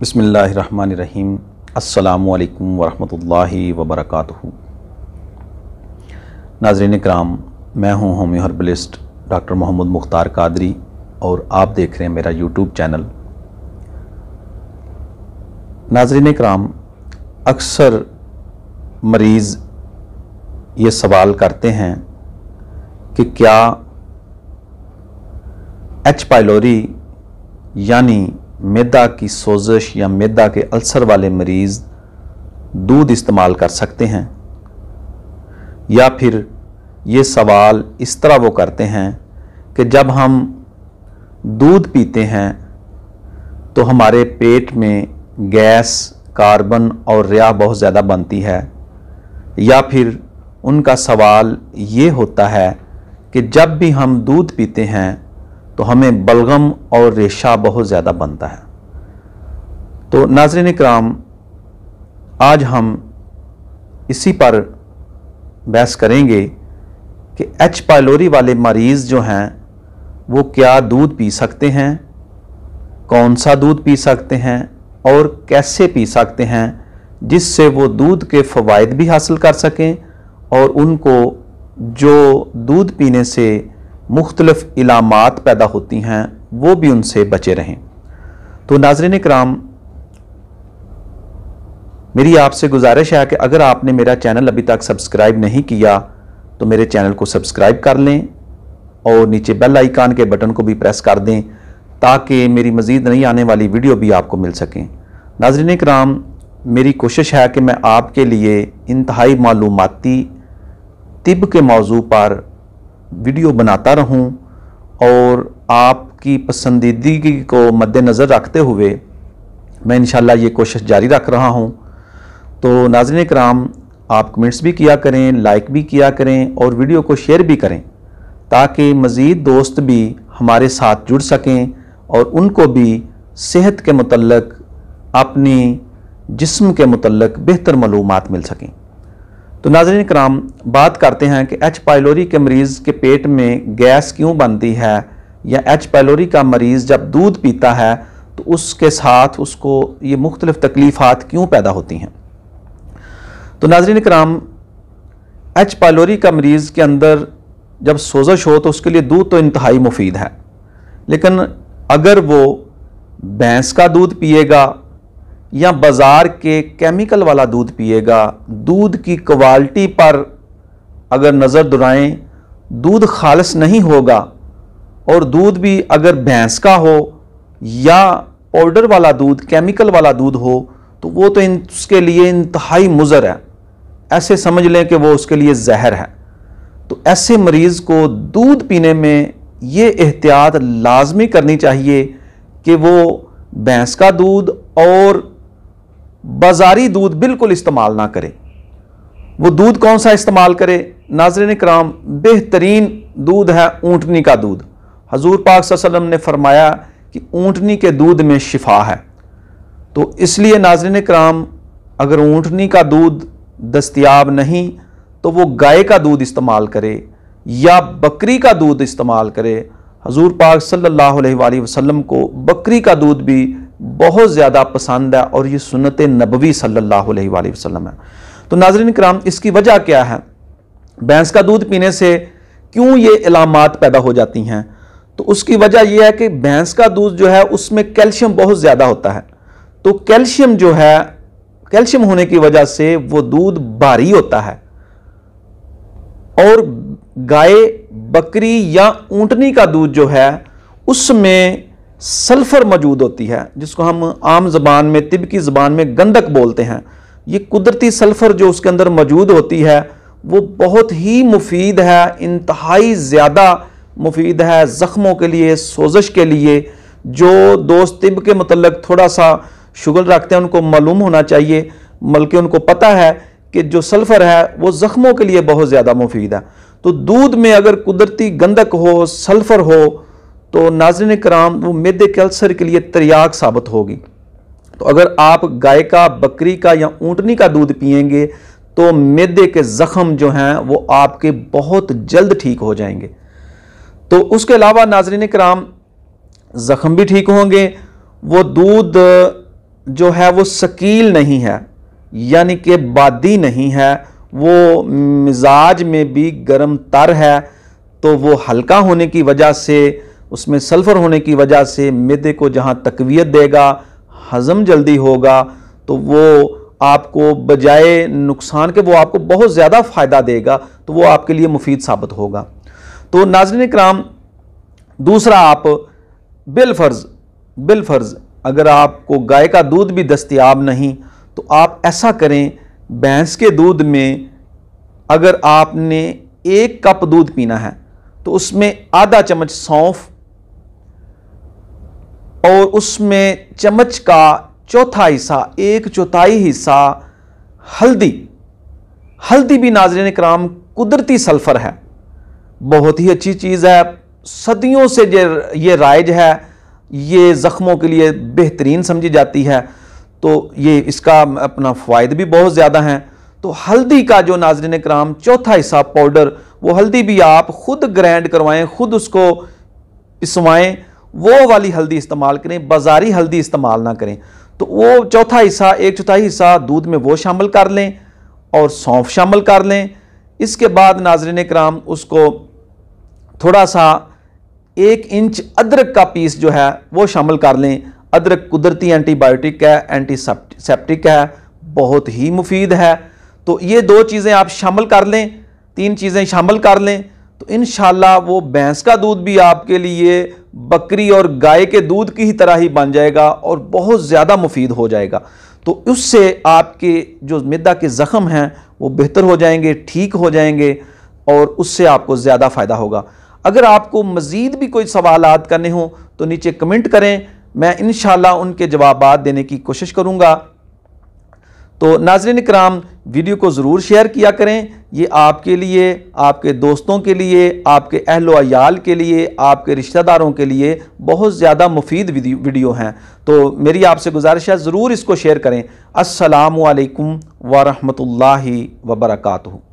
बसमीम् अल्लाम वरहमतुल्लाहि वबरकातुहु नाजरीन कराम मैं हूँ homeo herbalist doctor Mohammad Mukhtar Qadri और आप देख रहे हैं मेरा यूट्यूब चैनल नाजरीन कराम अक्सर मरीज़ ये सवाल करते हैं कि क्या एच पाइलोरी यानी मैदा की सोजिश या मैदा के अल्सर वाले मरीज़ दूध इस्तेमाल कर सकते हैं या फिर ये सवाल इस तरह वो करते हैं कि जब हम दूध पीते हैं तो हमारे पेट में गैस कार्बन और रिया बहुत ज़्यादा बनती है या फिर उनका सवाल ये होता है कि जब भी हम दूध पीते हैं तो हमें बलगम और रेशा बहुत ज़्यादा बनता है तो नाजरन कराम आज हम इसी पर बहस करेंगे कि एच पायलोरी वाले मरीज़ जो हैं वो क्या दूध पी सकते हैं कौन सा दूध पी सकते हैं और कैसे पी सकते हैं जिससे वो दूध के फ़वाद भी हासिल कर सकें और उनको जो दूध पीने से मुख्तलफ इलामत पैदा होती हैं वो भी उनसे बचे रहें तो नाजरन कराम मेरी आपसे गुजारिश है कि अगर आपने मेरा चैनल अभी तक सब्सक्राइब नहीं किया तो मेरे चैनल को सब्सक्राइब कर लें और नीचे बेल आइकान के बटन को भी प्रेस कर दें ताकि मेरी मज़ीद नहीं आने वाली वीडियो भी आपको मिल सकें नाजरन कराम मेरी कोशिश है कि मैं आपके लिए इंतहाई मालूमती तिब के मौजू पर वीडियो बनाता रहूं और आपकी पसंदीदगी को मद्दनज़र रखते हुए मैं इंशाल्लाह ये कोशिश जारी रख रहा हूँ तो नाजन कराम आप कमेंट्स भी किया करें लाइक भी किया करें और वीडियो को शेयर भी करें ताकि मज़ीद दोस्त भी हमारे साथ जुड़ सकें और उनको भी सेहत के मतलब अपनी जिस्म के मतलब बेहतर मालूम मिल सकें तो नाजरन कराम बात करते हैं कि एच पायलोरी के मरीज़ के पेट में गैस क्यों बनती है या एच पायलोरी का मरीज़ जब दूध पीता है तो उसके साथ उसको ये मुख्तलिफ़ तकलीफ़ात क्यों पैदा होती हैं तो नाजरन कराम एच पायलोरी का मरीज़ के अंदर जब सोजश हो तो उसके लिए दूध तो इंतहाई मुफीद है लेकिन अगर वो भैंस का दूध पिएगा या बाज़ार के केमिकल वाला दूध पिएगा दूध की क्वालिटी पर अगर नज़र दुराएं दूध खालस नहीं होगा और दूध भी अगर भैंस का हो या पाउडर वाला दूध केमिकल वाला दूध हो तो वो तो इन उसके लिए इंतहाई मुजर है ऐसे समझ लें कि वो उसके लिए जहर है तो ऐसे मरीज़ को दूध पीने में ये एहतियात लाजमी करनी चाहिए कि वो भैंस का दूध और बाज़ारी दूध बिल्कुल इस्तेमाल ना करें वो दूध कौन सा इस्तेमाल करे नाजरन कराम बेहतरीन दूध है ऊँटनी का दूध हजूर पाक वसम ने फरमाया कि ऊँटनी के दूध में शिफा है तो इसलिए नाजरन कराम अगर ऊँटनी का दूध दस्तियाब नहीं तो वो गाय का दूध इस्तेमाल करे या बकरी का दूध इस्तेमाल करे हजूर पाक सल्ला वसलम को बकरी का दूध भी बहुत ज़्यादा पसंद है और ये सुनत नबवी सल्लल्लाहु अलैहि वसल्लम है तो नाजरन कराम इसकी वजह क्या है भैंस का दूध पीने से क्यों ये इलामत पैदा हो जाती हैं तो उसकी वजह यह है कि भैंस का दूध जो है उसमें कैल्शियम बहुत ज़्यादा होता है तो कैल्शियम जो है कैल्शियम होने की वजह से वो दूध भारी होता है और गाय बकरी या ऊँटनी का दूध जो है उसमें सल्फ़र मौजूद होती है जिसको हम आम जबान में तिब की ज़बान में गंदक बोलते हैं ये कुदरती सल्फ़र जो उसके अंदर मौजूद होती है वो बहुत ही मुफीद है इंतहाई ज़्यादा मुफीद है ज़ख्मों के लिए सोजश के लिए जो दोस्त तिब के मतलब थोड़ा सा शुगर रखते हैं उनको मालूम होना चाहिए बल्कि उनको पता है कि जो सल्फ़र है वो ज़ख्मों के लिए बहुत ज़्यादा मुफीद है तो दूध में अगर कुदरती गंदक हो सल्फ़र हो तो नाजरन कराम वो मेदे कैल्सर के लिए तरियाक साबित होगी तो अगर आप गाय का बकरी का या ऊँटनी का दूध पियेंगे तो मैदे के ज़ख़म जो हैं वो आपके बहुत जल्द ठीक हो जाएंगे तो उसके अलावा नाजरन कराम ज़ख़म भी ठीक होंगे वो दूध जो है वो शकील नहीं है यानी कि बादी नहीं है वो मिजाज में भी गर्म तर है तो वो हल्का होने की वजह से उसमें सल्फ़र होने की वजह से मैदे को जहाँ तकवीत देगा हज़म जल्दी होगा तो वो आपको बजाय नुकसान के वो आपको बहुत ज़्यादा फ़ायदा देगा तो वो आपके लिए मुफीद साबित होगा तो नाजन कराम दूसरा आप बिलफ़र्ज़ बिलफ़र्ज़ अगर आपको गाय का दूध भी दस्तियाब नहीं तो आप ऐसा करें भैंस के दूध में अगर आपने एक कप दूध पीना है तो उसमें आधा चम्मच सौंफ और उसमें चम्मच का चौथा हिस्सा एक चौथाई हिस्सा हल्दी हल्दी भी नाजरन कराम कुदरती सल्फ़र है बहुत ही अच्छी चीज़ है सदियों से ये राइज है ये ज़ख्मों के लिए बेहतरीन समझी जाती है तो ये इसका अपना फ़ायद भी बहुत ज़्यादा हैं तो हल्दी का जो नाजरन कराम चौथा हिस्सा पाउडर वो हल्दी भी आप खुद ग्रैंड करवाएं खुद उसको पिसवाएं वो वाली हल्दी इस्तेमाल करें बाज़ारी हल्दी इस्तेमाल ना करें तो वो चौथा हिस्सा एक चौथाई हिस्सा दूध में वो शामिल कर लें और सौंफ शामिल कर लें इसके बाद नाजरन कराम उसको थोड़ा सा एक इंच अदरक का पीस जो है वो शामिल कर लें अदरक कुदरती एंटीबायोटिक है एंटी सेप्टिक है बहुत ही मुफीद है तो ये दो चीज़ें आप शामिल कर लें तीन चीज़ें शामिल कर लें तो इन वो भैंस का दूध भी आपके लिए बकरी और गाय के दूध की ही तरह ही बन जाएगा और बहुत ज़्यादा मुफीद हो जाएगा तो उससे आपके जो मिदा के ज़ख़म हैं वो बेहतर हो जाएंगे ठीक हो जाएंगे और उससे आपको ज़्यादा फ़ायदा होगा अगर आपको मज़ीद भी कोई सवाल करने हों तो नीचे कमेंट करें मैं इन उनके जवाब देने की कोशिश करूँगा तो नाजरन कराम वीडियो को ज़रूर शेयर किया करें ये आपके लिए आपके दोस्तों के लिए आपके अहलोयाल के लिए आपके रिश्तेदारों के लिए बहुत ज़्यादा मुफीद वीडियो हैं तो मेरी आपसे गुजारिश है ज़रूर इसको शेयर करें असलकम वरहमल वबरकू